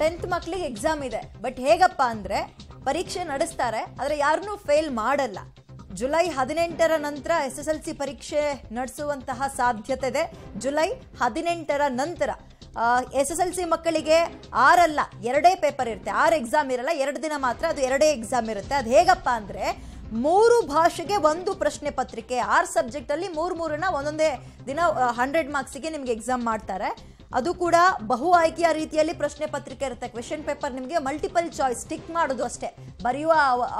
tenth ಮಕ್ಕಳಿಗೆ exam ಇದೆ but ಹೇಗಪ್ಪ ಅಂದರೆ ಪರೀಕ್ಷೆ ನಡೆಸ್ತಾರೆ ಆದರೆ ಯಾರನ್ನು ಫೇಲ್ ಮಾಡಲ್ಲ ಜುಲೈ ಹದಿನೆಂಟರ ನಂತರ ಎಸ್ ಎಸ್ ಎಲ್ ಸಿ ಪರೀಕ್ಷೆ ನಡೆಸುವಂತಹ ಸಾಧ್ಯತೆ ಇದೆ ಜುಲೈ ಹದಿನೆಂಟರ ನಂತರ ಎಸ್ ಎಸ್ ಎಲ್ ಸಿ ಮಕ್ಕಳಿಗೆ ಆರಲ್ಲ ಎರಡೇ ಪೇಪರ್ ಇರುತ್ತೆ ಆರು ಎಕ್ಸಾಮ್ ಇರಲ್ಲ ಎರಡು ದಿನ ಮಾತ್ರ ಅದು ಎರಡೇ ಎಕ್ಸಾಮ್ ಇರುತ್ತೆ ಅದು ಹೇಗಪ್ಪ ಅಂದರೆ ಮೂರು ಭಾಷೆಗೆ ಒಂದು ಪ್ರಶ್ನೆ ಪತ್ರಿಕೆ ಆರು ಸಬ್ಜೆಕ್ಟಲ್ಲಿ ಮೂರು ಮೂರನ್ನ ಒಂದೊಂದೇ ದಿನ ಹಂಡ್ರೆಡ್ ಮಾರ್ಕ್ಸಿಗೆ ನಿಮಗೆ ಎಕ್ಸಾಮ್ ಮಾಡ್ತಾರೆ ಅದು ಕೂಡ ಬಹು ಆಯ್ಕೆಯ ರೀತಿಯಲ್ಲಿ ಪ್ರಶ್ನೆ ಪತ್ರಿಕೆ ಇರುತ್ತೆ ಕ್ವೆಶನ್ ಪೇಪರ್ ನಿಮಗೆ ಮಲ್ಟಿಪಲ್ ಚಾಯ್ಸ್ ಟಿಕ್ ಮಾಡೋದು ಅಷ್ಟೇ ಬರೆಯುವ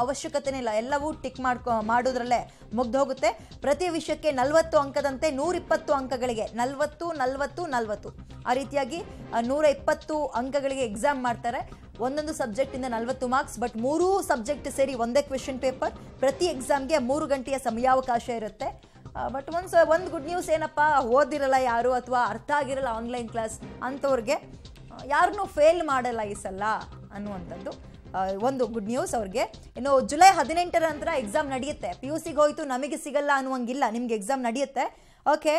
ಅವಶ್ಯಕತೆನೇ ಇಲ್ಲ ಎಲ್ಲವೂ ಟಿಕ್ ಮಾಡ್ಕೊ ಮಾಡೋದ್ರಲ್ಲೇ ಹೋಗುತ್ತೆ ಪ್ರತಿ ವಿಷಯಕ್ಕೆ ನಲವತ್ತು ಅಂಕದಂತೆ ನೂರಿಪ್ಪತ್ತು ಅಂಕಗಳಿಗೆ ನಲವತ್ತು ನಲವತ್ತು ನಲವತ್ತು ಆ ರೀತಿಯಾಗಿ ನೂರ ಇಪ್ಪತ್ತು ಅಂಕಗಳಿಗೆ ಎಕ್ಸಾಮ್ ಮಾಡ್ತಾರೆ ಒಂದೊಂದು ಸಬ್ಜೆಕ್ಟಿಂದ ನಲವತ್ತು ಮಾರ್ಕ್ಸ್ ಬಟ್ ಮೂರೂ ಸಬ್ಜೆಕ್ಟ್ ಸೇರಿ ಒಂದೇ ಕ್ವೆಶನ್ ಪೇಪರ್ ಪ್ರತಿ ಎಕ್ಸಾಮ್ಗೆ ಮೂರು ಗಂಟೆಯ ಸಮಯಾವಕಾಶ ಇರುತ್ತೆ ಬಟ್ ಒನ್ಸ್ ಒಂದು ಗುಡ್ ನ್ಯೂಸ್ ಏನಪ್ಪ ಓದಿರಲ್ಲ ಯಾರು ಅಥವಾ ಅರ್ಥ ಆಗಿರಲ್ಲ ಆನ್ಲೈನ್ ಕ್ಲಾಸ್ ಅಂಥವ್ರಿಗೆ ಯಾರನ್ನು ಫೇಲ್ ಮಾಡಲ್ಲ ಈ ಸಲ ಅನ್ನುವಂಥದ್ದು ಒಂದು ಗುಡ್ ನ್ಯೂಸ್ ಅವ್ರಿಗೆ ಇನ್ನು ಜುಲೈ ಹದಿನೆಂಟರ ನಂತರ ಎಕ್ಸಾಮ್ ನಡೆಯುತ್ತೆ ಪಿ ಯು ಸಿಗೆ ಹೋಯಿತು ನಮಗೆ ಸಿಗಲ್ಲ ಅನ್ನುವಂಗಿಲ್ಲ ನಿಮ್ಗೆ ಎಕ್ಸಾಮ್ ನಡೆಯುತ್ತೆ ಓಕೆ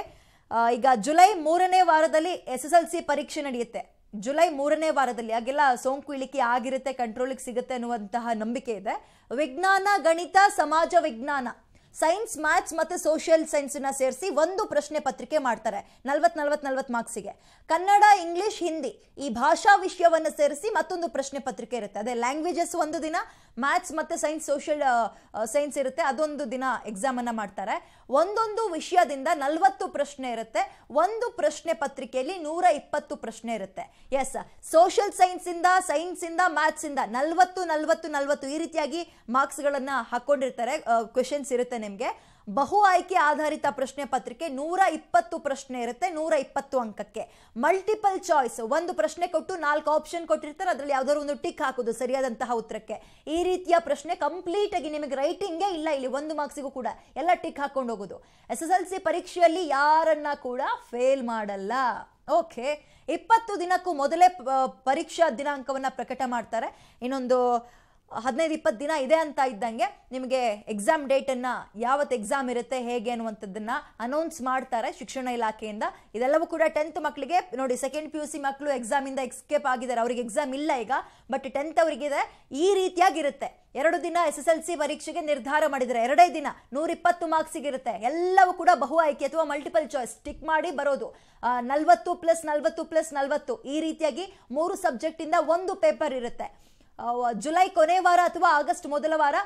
ಈಗ ಜುಲೈ ಮೂರನೇ ವಾರದಲ್ಲಿ ಎಸ್ ಎಸ್ ಎಲ್ ಸಿ ಪರೀಕ್ಷೆ ನಡೆಯುತ್ತೆ ಜುಲೈ ಮೂರನೇ ವಾರದಲ್ಲಿ ಹಾಗೆಲ್ಲ ಸೋಂಕು ಇಳಿಕೆ ಆಗಿರುತ್ತೆ ಕಂಟ್ರೋಲಿಗೆ ಸಿಗುತ್ತೆ ಅನ್ನುವಂತಹ ನಂಬಿಕೆ ಇದೆ ವಿಜ್ಞಾನ ಗಣಿತ ಸಮಾಜ ವಿಜ್ಞಾನ ಸೈನ್ಸ್ ಮ್ಯಾಥ್ಸ್ ಮತ್ತು ಸೋಷಿಯಲ್ ಸೈನ್ಸನ್ನ ಸೇರಿಸಿ ಒಂದು ಪ್ರಶ್ನೆ ಪತ್ರಿಕೆ ಮಾಡ್ತಾರೆ ನಲ್ವತ್ ನಲ್ವತ್ ನಲ್ವತ್ತು ಮಾರ್ಕ್ಸಿಗೆ ಕನ್ನಡ ಇಂಗ್ಲಿಷ್ ಹಿಂದಿ ಈ ಭಾಷಾ ವಿಷಯವನ್ನು ಸೇರಿಸಿ ಮತ್ತೊಂದು ಪ್ರಶ್ನೆ ಪತ್ರಿಕೆ ಇರುತ್ತೆ ಅದೇ ಲ್ಯಾಂಗ್ವೇಜಸ್ ಒಂದು ದಿನ ಮ್ಯಾಥ್ಸ್ ಮತ್ತು ಸೈನ್ಸ್ ಸೋಷಿಯಲ್ ಸೈನ್ಸ್ ಇರುತ್ತೆ ಅದೊಂದು ದಿನ ಎಕ್ಸಾಮನ್ನು ಮಾಡ್ತಾರೆ ಒಂದೊಂದು ವಿಷಯದಿಂದ ನಲ್ವತ್ತು ಪ್ರಶ್ನೆ ಇರುತ್ತೆ ಒಂದು ಪ್ರಶ್ನೆ ಪತ್ರಿಕೆಯಲ್ಲಿ ನೂರ ಇಪ್ಪತ್ತು ಪ್ರಶ್ನೆ ಇರುತ್ತೆ ಎಸ್ ಸೋಷಿಯಲ್ ಸೈನ್ಸ್ ಇಂದ ಸೈನ್ಸ್ ಇಂದ ಮ್ಯಾಥ್ಸ್ ಇಂದ ನಲ್ವತ್ತು ನಲ್ವತ್ತು ನಲ್ವತ್ತು ಈ ರೀತಿಯಾಗಿ ಮಾರ್ಕ್ಸ್ಗಳನ್ನು ಹಾಕೊಂಡಿರ್ತಾರೆ ಕ್ವೆಶನ್ಸ್ ಇರುತ್ತೆ ನಿಮಗೆ ಬಹು ಆಯ್ಕೆ ಆಧಾರಿತ ಪ್ರಶ್ನೆ ಪತ್ರಿಕೆ ನೂರ ಇಪ್ಪತ್ತು ಪ್ರಶ್ನೆ ಇರುತ್ತೆ ನೂರ ಇಪ್ಪತ್ತು ಅಂಕಕ್ಕೆ ಮಲ್ಟಿಪಲ್ ಚಾಯ್ಸ್ ಒಂದು ಪ್ರಶ್ನೆ ಕೊಟ್ಟು ನಾಲ್ಕು ಆಪ್ಷನ್ ಕೊಟ್ಟಿರ್ತಾರೆ ಅದರಲ್ಲಿ ಯಾವ್ದಾದ್ರು ಒಂದು ಟಿಕ್ ಹಾಕೋದು ಸರಿಯಾದಂತಹ ಉತ್ತರಕ್ಕೆ ಈ ರೀತಿಯ ಪ್ರಶ್ನೆ ಕಂಪ್ಲೀಟ್ ಆಗಿ ನಿಮಗೆ ರೈಟಿಂಗೇ ಇಲ್ಲ ಇಲ್ಲಿ ಒಂದು ಮಾರ್ಕ್ಸಿಗೂ ಕೂಡ ಎಲ್ಲ ಟಿಕ್ ಹಾಕೊಂಡು ಹೋಗೋದು ಎಸ್ ಎಸ್ ಎಲ್ ಸಿ ಪರೀಕ್ಷೆಯಲ್ಲಿ ಯಾರನ್ನ ಕೂಡ ಫೇಲ್ ಮಾಡಲ್ಲ ಓಕೆ ಇಪ್ಪತ್ತು ದಿನಕ್ಕೂ ಮೊದಲೇ ಪರೀಕ್ಷಾ ದಿನಾಂಕವನ್ನು ಪ್ರಕಟ ಮಾಡ್ತಾರೆ ಇನ್ನೊಂದು ಹದಿನೈದು ಇಪ್ಪತ್ತು ದಿನ ಇದೆ ಅಂತ ಇದ್ದಂಗೆ ನಿಮಗೆ ಎಕ್ಸಾಮ್ ಡೇಟನ್ನು ಯಾವತ್ತು ಎಕ್ಸಾಮ್ ಇರುತ್ತೆ ಹೇಗೆ ಅನ್ನುವಂಥದ್ದನ್ನು ಅನೌನ್ಸ್ ಮಾಡ್ತಾರೆ ಶಿಕ್ಷಣ ಇಲಾಖೆಯಿಂದ ಇದೆಲ್ಲವೂ ಕೂಡ ಟೆಂತ್ ಮಕ್ಕಳಿಗೆ ನೋಡಿ ಸೆಕೆಂಡ್ ಪಿ ಯು ಸಿ ಮಕ್ಕಳು ಎಕ್ಸಾಮಿಂದ ಎಕ್ಸ್ಕೇಪ್ ಆಗಿದ್ದಾರೆ ಅವ್ರಿಗೆ ಎಕ್ಸಾಮ್ ಇಲ್ಲ ಈಗ ಬಟ್ ಟೆಂತ್ ಅವರಿಗಿದೆ ಈ ರೀತಿಯಾಗಿರುತ್ತೆ ಎರಡು ದಿನ ಎಸ್ ಎಸ್ ಎಲ್ ಸಿ ಪರೀಕ್ಷೆಗೆ ನಿರ್ಧಾರ ಮಾಡಿದರೆ ಎರಡೇ ದಿನ ನೂರಿಪ್ಪತ್ತು ಮಾರ್ಕ್ಸಿಗಿರುತ್ತೆ ಎಲ್ಲವೂ ಕೂಡ ಬಹು ಆಯ್ಕೆ ಅಥವಾ ಮಲ್ಟಿಪಲ್ ಚಾಯ್ಸ್ ಟಿಕ್ ಮಾಡಿ ಬರೋದು ನಲ್ವತ್ತು ಪ್ಲಸ್ ನಲ್ವತ್ತು ಪ್ಲಸ್ ನಲ್ವತ್ತು ಈ ರೀತಿಯಾಗಿ ಮೂರು ಸಬ್ಜೆಕ್ಟಿಂದ ಒಂದು ಪೇಪರ್ ಇರುತ್ತೆ ಜುಲೈ ಕೊನೆ ವಾರ ಅಥವಾ ಆಗಸ್ಟ್ ಮೊದಲ ವಾರ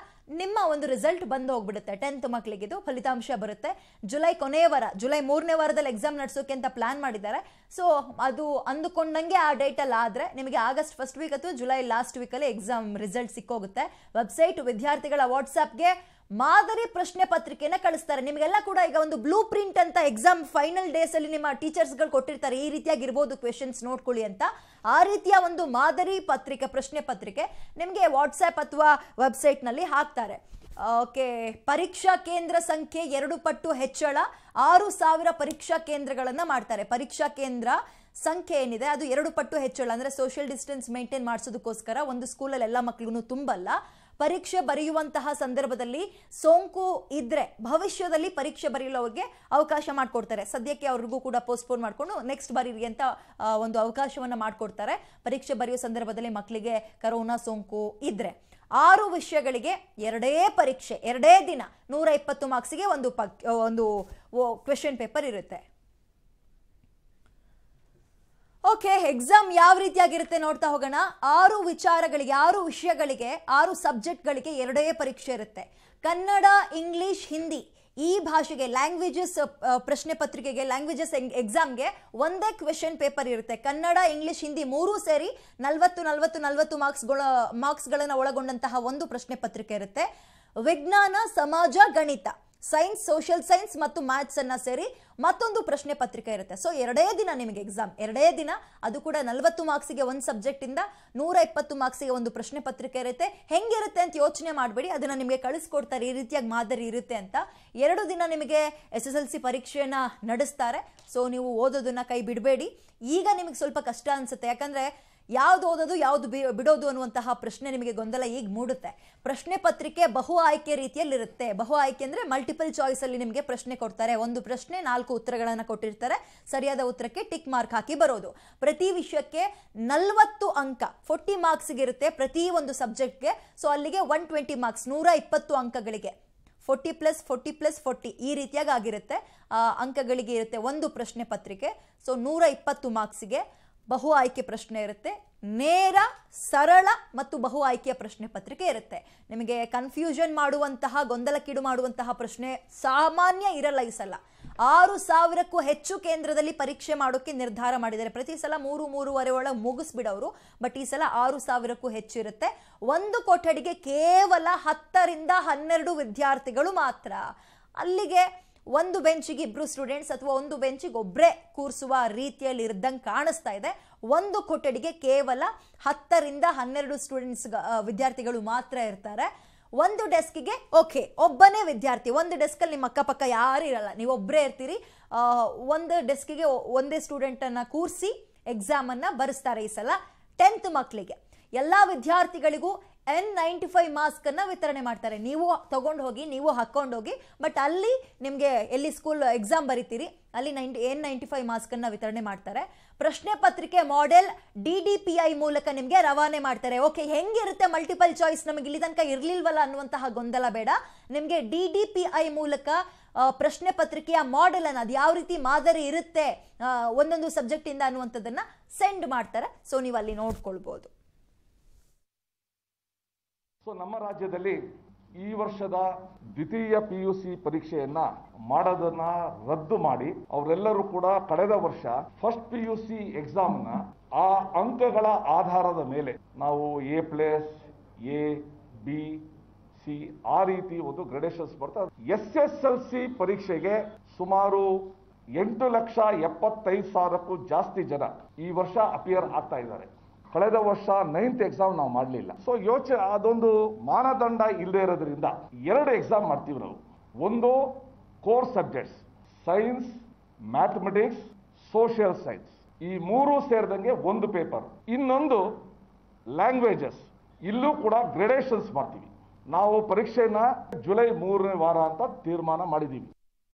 ನಿಮ್ಮ ಒಂದು ರಿಸಲ್ಟ್ ಬಂದು ಹೋಗ್ಬಿಡುತ್ತೆ ಟೆಂತ್ ಮಕ್ಕಳಿಗಿದು ಫಲಿತಾಂಶ ಬರುತ್ತೆ ಜುಲೈ ಕೊನೆಯ ವಾರ ಜುಲೈ ಮೂರನೇ ವಾರದಲ್ಲಿ ಎಕ್ಸಾಮ್ ನಡೆಸೋಕೆ ಅಂತ ಪ್ಲಾನ್ ಮಾಡಿದ್ದಾರೆ ಸೊ ಅದು ಅಂದುಕೊಂಡಂಗೆ ಆ ಡೇಟಲ್ಲಿ ಆದರೆ ನಿಮಗೆ ಆಗಸ್ಟ್ ಫಸ್ಟ್ ವೀಕ್ ಅಥವಾ ಜುಲೈ ಲಾಸ್ಟ್ ವೀಕಲ್ಲಿ ಎಕ್ಸಾಮ್ ರಿಸಲ್ಟ್ ಸಿಕ್ಕೋಗುತ್ತೆ ವೆಬ್ಸೈಟ್ ವಿದ್ಯಾರ್ಥಿಗಳ ವಾಟ್ಸಪ್ಗೆ ಮಾದರಿ ಪ್ರಶ್ನೆ ಪತ್ರಿಕೆನ ಕಳಿಸ್ತಾರೆ ನಿಮಗೆಲ್ಲ ಕೂಡ ಈಗ ಒಂದು ಬ್ಲೂ ಪ್ರಿಂಟ್ ಅಂತ ಎಕ್ಸಾಮ್ ಫೈನಲ್ ಡೇಸ್ ಅಲ್ಲಿ ನಿಮ್ಮ ಟೀಚರ್ಸ್ಗಳು ಕೊಟ್ಟಿರ್ತಾರೆ ಈ ರೀತಿಯಾಗಿರ್ಬೋದು ಕ್ವೆಶನ್ಸ್ ನೋಡ್ಕೊಳ್ಳಿ ಅಂತ ಆ ರೀತಿಯ ಒಂದು ಮಾದರಿ ಪತ್ರಿಕೆ ಪ್ರಶ್ನೆ ಪತ್ರಿಕೆ ನಿಮಗೆ ವಾಟ್ಸ್ಆ್ಯಪ್ ಅಥವಾ ವೆಬ್ಸೈಟ್ನಲ್ಲಿ ಹಾಕ್ತಾರೆ ಓಕೆ ಪರೀಕ್ಷಾ ಕೇಂದ್ರ ಸಂಖ್ಯೆ ಎರಡು ಪಟ್ಟು ಹೆಚ್ಚಳ ಆರು ಸಾವಿರ ಪರೀಕ್ಷಾ ಕೇಂದ್ರಗಳನ್ನು ಮಾಡ್ತಾರೆ ಪರೀಕ್ಷಾ ಕೇಂದ್ರ ಸಂಖ್ಯೆ ಏನಿದೆ ಅದು ಎರಡು ಪಟ್ಟು ಹೆಚ್ಚಳ ಅಂದರೆ ಸೋಷಿಯಲ್ ಡಿಸ್ಟೆನ್ಸ್ ಮೇಂಟೈನ್ ಮಾಡಿಸೋದಕ್ಕೋಸ್ಕರ ಒಂದು ಸ್ಕೂಲಲ್ಲಿ ಎಲ್ಲ ಮಕ್ಕಳೂ ತುಂಬಲ್ಲ ಪರೀಕ್ಷೆ ಬರೆಯುವಂತಹ ಸಂದರ್ಭದಲ್ಲಿ ಸೋಂಕು ಇದ್ರೆ ಭವಿಷ್ಯದಲ್ಲಿ ಪರೀಕ್ಷೆ ಬರೆಯಲು ಅವಕಾಶ ಮಾಡಿಕೊಡ್ತಾರೆ ಸದ್ಯಕ್ಕೆ ಅವ್ರಿಗೂ ಕೂಡ ಪೋಸ್ಟ್ಪೋನ್ ಮಾಡಿಕೊಂಡು ನೆಕ್ಸ್ಟ್ ಬರೀರಿ ಅಂತ ಒಂದು ಅವಕಾಶವನ್ನು ಮಾಡಿಕೊಡ್ತಾರೆ ಪರೀಕ್ಷೆ ಬರೆಯುವ ಸಂದರ್ಭದಲ್ಲಿ ಮಕ್ಕಳಿಗೆ ಕರೋನಾ ಸೋಂಕು ಇದ್ರೆ ಆರು ವಿಷಯಗಳಿಗೆ ಎರಡೇ ಪರೀಕ್ಷೆ ಎರಡೇ ದಿನ ನೂರ ಇಪ್ಪತ್ತು ಮಾರ್ಕ್ಸ್ಗೆ ಒಂದು ಪಕ್ ಒಂದು ಕ್ವೆಶನ್ ಪೇಪರ್ ಇರುತ್ತೆ ಓಕೆ ಎಕ್ಸಾಮ್ ಯಾವ ರೀತಿಯಾಗಿರುತ್ತೆ ನೋಡ್ತಾ ಹೋಗೋಣ ಆರು ವಿಚಾರಗಳಿಗೆ ಆರು ವಿಷಯಗಳಿಗೆ ಆರು ಸಬ್ಜೆಕ್ಟ್ಗಳಿಗೆ ಎರಡೇ ಪರೀಕ್ಷೆ ಇರುತ್ತೆ ಕನ್ನಡ ಇಂಗ್ಲಿಷ್ ಹಿಂದಿ ಈ ಭಾಷೆಗೆ ಲ್ಯಾಂಗ್ವೇಜಸ್ ಪ್ರಶ್ನೆ ಪತ್ರಿಕೆಗೆ ಲ್ಯಾಂಗ್ವೇಜಸ್ ಎಕ್ಸಾಮ್ಗೆ ಒಂದೇ ಕ್ವೆಶನ್ ಪೇಪರ್ ಇರುತ್ತೆ ಕನ್ನಡ ಇಂಗ್ಲಿಷ್ ಹಿಂದಿ ಮೂರೂ ಸೇರಿ ನಲ್ವತ್ತು ನಲವತ್ತು ನಲ್ವತ್ತು ಮಾರ್ಕ್ಸ್ಗಳ ಮಾರ್ಕ್ಸ್ಗಳನ್ನು ಒಳಗೊಂಡಂತಹ ಒಂದು ಪ್ರಶ್ನೆ ಪತ್ರಿಕೆ ಇರುತ್ತೆ ವಿಜ್ಞಾನ ಸಮಾಜ ಗಣಿತ ಸೈನ್ಸ್ ಸೋಷಿಯಲ್ ಸೈನ್ಸ್ ಮತ್ತು ಮ್ಯಾಥ್ಸ್ ಅನ್ನ ಸೇರಿ ಮತ್ತೊಂದು ಪ್ರಶ್ನೆ ಪತ್ರಿಕೆ ಇರುತ್ತೆ ಸೊ ಎರಡೇ ದಿನ ನಿಮಗೆ ಎಕ್ಸಾಮ್ ಎರಡೇ ದಿನ ಅದು ಕೂಡ ನಲವತ್ತು ಮಾರ್ಕ್ಸಿಗೆ ಒಂದು ಸಬ್ಜೆಕ್ಟಿಂದ ನೂರ ಇಪ್ಪತ್ತು ಮಾರ್ಕ್ಸಿಗೆ ಒಂದು ಪ್ರಶ್ನೆ ಪತ್ರಿಕೆ ಇರುತ್ತೆ ಹೆಂಗಿರುತ್ತೆ ಅಂತ ಯೋಚನೆ ಮಾಡಬೇಡಿ ಅದನ್ನು ನಿಮಗೆ ಕಳಿಸ್ಕೊಡ್ತಾರೆ ಈ ರೀತಿಯಾಗಿ ಮಾದರಿ ಇರುತ್ತೆ ಅಂತ ಎರಡು ದಿನ ನಿಮಗೆ ಎಸ್ ಎಸ್ ಎಲ್ ಸಿ ಪರೀಕ್ಷೆಯನ್ನು ನಡೆಸ್ತಾರೆ ಸೊ ನೀವು ಓದೋದನ್ನು ಕೈ ಬಿಡಬೇಡಿ ಈಗ ನಿಮಗೆ ಸ್ವಲ್ಪ ಕಷ್ಟ ಅನಿಸುತ್ತೆ ಯಾಕಂದರೆ ಯಾವುದು ಓದೋದು ಯಾವುದು ಬಿಡೋದು ಅನ್ನುವಂತಹ ಪ್ರಶ್ನೆ ನಿಮಗೆ ಗೊಂದಲ ಈಗ ಮೂಡುತ್ತೆ ಪ್ರಶ್ನೆ ಪತ್ರಿಕೆ ಬಹು ಆಯ್ಕೆ ರೀತಿಯಲ್ಲಿರುತ್ತೆ ಬಹು ಆಯ್ಕೆ ಅಂದರೆ ಮಲ್ಟಿಪಲ್ ಚಾಯ್ಸಲ್ಲಿ ನಿಮಗೆ ಪ್ರಶ್ನೆ ಕೊಡ್ತಾರೆ ಒಂದು ಪ್ರಶ್ನೆ ನಾಲ್ಕು ಉತ್ತರಗಳನ್ನು ಕೊಟ್ಟಿರ್ತಾರೆ ಸರಿಯಾದ ಉತ್ತರಕ್ಕೆ ಟಿಕ್ ಮಾರ್ಕ್ ಹಾಕಿ ಬರೋದು ಪ್ರತಿ ವಿಷಯಕ್ಕೆ ನಲವತ್ತು ಅಂಕ ಫೋರ್ಟಿ ಮಾರ್ಕ್ಸ್ಗೆ ಇರುತ್ತೆ ಪ್ರತಿ ಒಂದು ಸಬ್ಜೆಕ್ಟ್ಗೆ ಸೊ ಅಲ್ಲಿಗೆ ಒನ್ ಟ್ವೆಂಟಿ ಮಾರ್ಕ್ಸ್ ನೂರ ಇಪ್ಪತ್ತು ಅಂಕಗಳಿಗೆ forty plus forty plus forty ಈ ರೀತಿಯಾಗಿ ಆಗಿರುತ್ತೆ ಅಂಕಗಳಿಗೆ ಇರುತ್ತೆ ಒಂದು ಪ್ರಶ್ನೆ ಪತ್ರಿಕೆ ಸೊ ನೂರ ಇಪ್ಪತ್ತು ಮಾರ್ಕ್ಸಿಗೆ ಬಹು ಆಯ್ಕೆ ಪ್ರಶ್ನೆ ಇರುತ್ತೆ ನೇರ ಸರಳ ಮತ್ತು ಬಹು ಆಯ್ಕೆಯ ಪ್ರಶ್ನೆ ಪತ್ರಿಕೆ ಇರುತ್ತೆ ನಿಮಗೆ ಕನ್ಫ್ಯೂಷನ್ ಮಾಡುವಂತಹ ಗೊಂದಲಕ್ಕೀಡು ಮಾಡುವಂತಹ ಪ್ರಶ್ನೆ ಸಾಮಾನ್ಯ ಇರಲ್ಲ ಈ ಸಲ ಆರು ಸಾವಿರಕ್ಕೂ ಹೆಚ್ಚು ಕೇಂದ್ರದಲ್ಲಿ ಪರೀಕ್ಷೆ ಮಾಡೋಕ್ಕೆ ನಿರ್ಧಾರ ಮಾಡಿದ್ದಾರೆ ಪ್ರತಿ ಸಲ ಮೂರು ಮೂರುವರೆ ಒಳಗೆ ಮುಗಿಸ್ಬಿಡೋರು ಬಟ್ ಈ ಸಲ ಆರು ಸಾವಿರಕ್ಕೂ ಹೆಚ್ಚು ಇರುತ್ತೆ ಒಂದು ಕೊಠಡಿಗೆ ಕೇವಲ ಹತ್ತರಿಂದ ಹನ್ನೆರಡು ವಿದ್ಯಾರ್ಥಿಗಳು ಮಾತ್ರ ಅಲ್ಲಿಗೆ ಒಂದು ಬೆಂಚಿಗೆ ಇಬ್ರು ಸ್ಟೂಡೆಂಟ್ಸ್ ಅಥವಾ ಒಂದು ಬೆಂಚಿಗೆ ಒಬ್ಬರೇ ಕೂರಿಸುವ ರೀತಿಯಲ್ಲಿ ಇರ್ದಂಗೆ ಕಾಣಿಸ್ತಾ ಇದೆ ಒಂದು ಕೊಠಡಿಗೆ ಕೇವಲ ಹತ್ತರಿಂದ ಹನ್ನೆರಡು ಸ್ಟೂಡೆಂಟ್ಸ್ ವಿದ್ಯಾರ್ಥಿಗಳು ಮಾತ್ರ ಇರ್ತಾರೆ ಒಂದು ಡೆಸ್ಕ್ಗೆ ಓಕೆ ಒಬ್ಬನೇ ವಿದ್ಯಾರ್ಥಿ ಒಂದು ಡೆಸ್ಕಲ್ಲಿ ನಿಮ್ಮ ಅಕ್ಕಪಕ್ಕ ಯಾರು ಇರಲ್ಲ ನೀವು ಒಬ್ಬರೇ ಇರ್ತೀರಿ ಒಂದು ಡೆಸ್ಕಿಗೆ ಒಂದೇ ಸ್ಟೂಡೆಂಟನ್ನು ಕೂರಿಸಿ ಎಕ್ಸಾಮನ್ನು ಬರೆಸ್ತಾರೆ ಈ ಸಲ ಟೆಂತ್ ಮಕ್ಕಳಿಗೆ ಎಲ್ಲ ವಿದ್ಯಾರ್ಥಿಗಳಿಗೂ ಎನ್ ನೈಂಟಿ ಫೈವ್ ಮಾಸ್ಕ್ ಅನ್ನ ವಿತರಣೆ ಮಾಡ್ತಾರೆ ನೀವು ತಗೊಂಡು ಹೋಗಿ ನೀವು ಹೋಗಿ ಬಟ್ ಅಲ್ಲಿ ನಿಮಗೆ ಎಲ್ಲಿ ಸ್ಕೂಲ್ ಎಕ್ಸಾಮ್ ಬರೀತೀರಿ ಅಲ್ಲಿ ninety and ninety five mask ಅನ್ನ ವಿತರಣೆ ಮಾಡ್ತಾರೆ ಪ್ರಶ್ನೆ ಪತ್ರಿಕೆ model D D P I ಮೂಲಕ ನಿಮಗೆ ರವಾನೆ ಮಾಡ್ತಾರೆ ಓಕೆ ಹೆಂಗಿರುತ್ತೆ ಮಲ್ಟಿಪಲ್ ಚಾಯ್ಸ್ ನಮಗೆ ಇಲ್ಲಿ ತನಕ ಇರಲಿಲ್ವಲ್ಲ ಅನ್ನುವಂತಹ ಗೊಂದಲ ಬೇಡ ನಿಮಗೆ ಡಿ ಡಿ ಪಿ ಐ ಮೂಲಕ ಪ್ರಶ್ನೆ ಪತ್ರಿಕೆಯ ಮಾಡೆಲ್ ಅನ್ನು ಅದು ಯಾವ ರೀತಿ ಮಾದರಿ ಇರುತ್ತೆ ಒಂದೊಂದು ಸಬ್ಜೆಕ್ಟಿಂದ ಅನ್ನುವಂಥದ್ದನ್ನು ಸೆಂಡ್ ಮಾಡ್ತಾರೆ ಸೊ ನೀವು ಅಲ್ಲಿ ನೋಡ್ಕೊಳ್ಬೋದು ಸೊ ನಮ್ಮ ರಾಜ್ಯದಲ್ಲಿ ಈ ವರ್ಷದ ದ್ವಿತೀಯ ಪಿ ಯು ಸಿ ಪರೀಕ್ಷೆಯನ್ನ ಮಾಡೋದನ್ನ ರದ್ದು ಮಾಡಿ ಅವರೆಲ್ಲರೂ ಕೂಡ ಕಳೆದ ವರ್ಷ ಫಸ್ಟ್ ಪಿ ಯು ಸಿ ಎಕ್ಸಾಮ್ನ ಆ ಅಂಕಗಳ ಆಧಾರದ ಮೇಲೆ ನಾವು A plus A B C ಆ ರೀತಿ ಒಂದು ಗ್ರೇಡೇಷನ್ಸ್ ಬರ್ತಾ ಎಸ್ ಎಸ್ ಎಲ್ ಸಿ ಪರೀಕ್ಷೆಗೆ ಸುಮಾರು ಎಂಟು ಲಕ್ಷ ಎಪ್ಪತ್ತೈದು ಸಾವಿರಕ್ಕೂ ಜಾಸ್ತಿ ಜನ ಈ ವರ್ಷ ಅಪಿಯರ್ ಆಗ್ತಾ ಇದ್ದಾರೆ ಕಳೆದ ವರ್ಷ ನೈನ್ತ್ ಎಕ್ಸಾಮ್ ನಾವು ಮಾಡಲಿಲ್ಲ ಸೊ ಯೋಚನೆ ಅದೊಂದು ಮಾನದಂಡ ಇಲ್ಲದೆ ಇರೋದ್ರಿಂದ ಎರಡು ಎಕ್ಸಾಮ್ ಮಾಡ್ತೀವಿ ನಾವು ಒಂದು core subjects science mathematics social science ಈ ಮೂರು ಸೇರಿದಂಗೆ ಒಂದು ಪೇಪರ್ ಇನ್ನೊಂದು ಲ್ಯಾಂಗ್ವೇಜಸ್ ಇಲ್ಲೂ ಕೂಡ ಗ್ರೇಡೇಷನ್ಸ್ ಮಾಡ್ತೀವಿ ನಾವು ಪರೀಕ್ಷೆಯನ್ನ ಜುಲೈ ಮೂರನೇ ವಾರ ಅಂತ ತೀರ್ಮಾನ ಮಾಡಿದ್ದೀವಿ